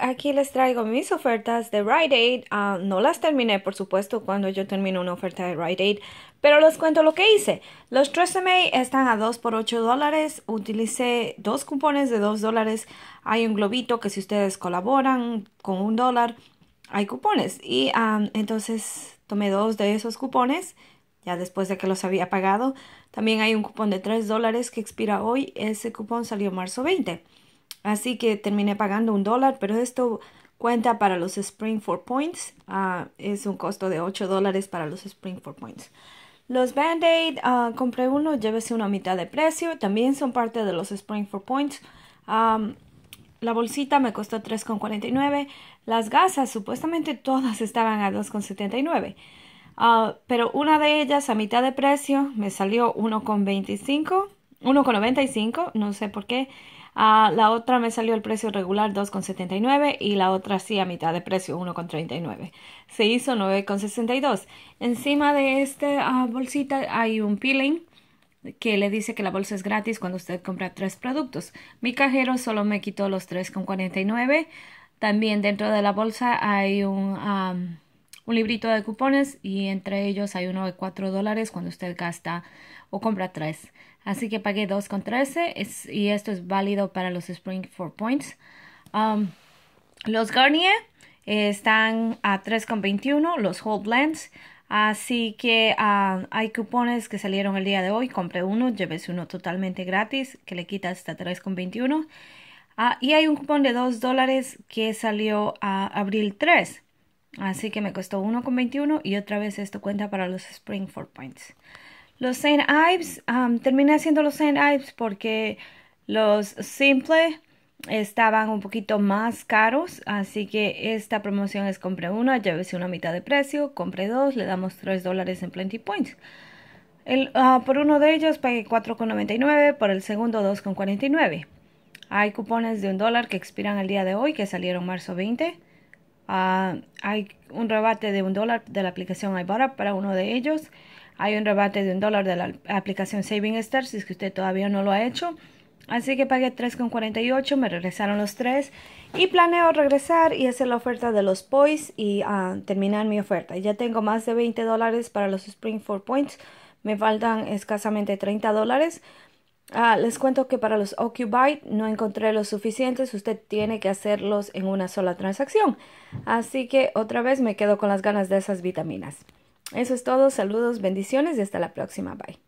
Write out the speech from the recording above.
Aquí les traigo mis ofertas de Rite Aid. Ah, no las terminé, por supuesto, cuando yo termino una oferta de Rite Aid, pero les cuento lo que hice. Los Tresemme están a 2 por 8 dólares. Utilicé dos cupones de 2 dólares. Hay un globito que si ustedes colaboran con un dólar, hay cupones. Y ah, entonces tomé dos de esos cupones, ya después de que los había pagado. También hay un cupón de 3 dólares que expira hoy. Ese cupón salió marzo 20. Así que terminé pagando un dólar, pero esto cuenta para los Spring for Points. Ah, es un costo de 8 dólares para los Spring for Points. Los Band-Aid, ah, compré uno, llévese una mitad de precio. También son parte de los Spring for Points. la bolsita me costó 3,49. Las gasas supuestamente todas estaban a 2,79. Ah, pero una de ellas a mitad de precio me salió 1,25, 1,95, no sé por qué la otra me salió el precio regular 2,79 y la otra sí a mitad de precio 1,39. Se hizo 9,62. Encima de esta ah, bolsita hay un peeling que le dice que la bolsa es gratis cuando usted compra tres productos. Mi cajero solo me quitó los 3,49. También dentro de la bolsa hay un un librito de cupones y entre ellos hay uno de 4 dólares cuando usted gasta o compra 3. Así que pagué 2,13 es, y esto es válido para los Spring 4 Points. Um, los Garnier eh, están a 3,21, los Hold Lens. Así que um, hay cupones que salieron el día de hoy. Compre uno, llévese uno totalmente gratis que le quita hasta 3,21. Ah, y hay un cupón de 2 dólares que salió a abril 3. Así que me costó 1,21 y otra vez esto cuenta para los Spring Four Points. Los St. Ives, terminé haciendo los St. Ives porque los Simple estaban un poquito más caros, así que esta promoción es compré uno, llévese una mitad de precio, compré dos, le damos 3 dólares en Plenty Points. El, ah, por uno de ellos pagué 4,99, por el segundo 2,49. Hay cupones de un dólar que expiran el día de hoy, que salieron marzo 20. Ah, hay un rebate de un dólar de la aplicación Ibotta para uno de ellos. Hay un rebate de un dólar de la aplicación Saving Star si es que usted todavía no lo ha hecho. Así que pagué 3,48, me regresaron los tres y planeo regresar y hacer la oferta de los Boys y a ah, terminar mi oferta. Ya tengo más de 20 dólares para los Spring 4 Points, me faltan escasamente 30 dólares. Ah, les cuento que para los Ocubite no encontré los suficientes, usted tiene que hacerlos en una sola transacción. Así que otra vez me quedo con las ganas de esas vitaminas. Eso es todo, saludos, bendiciones y hasta la próxima, bye.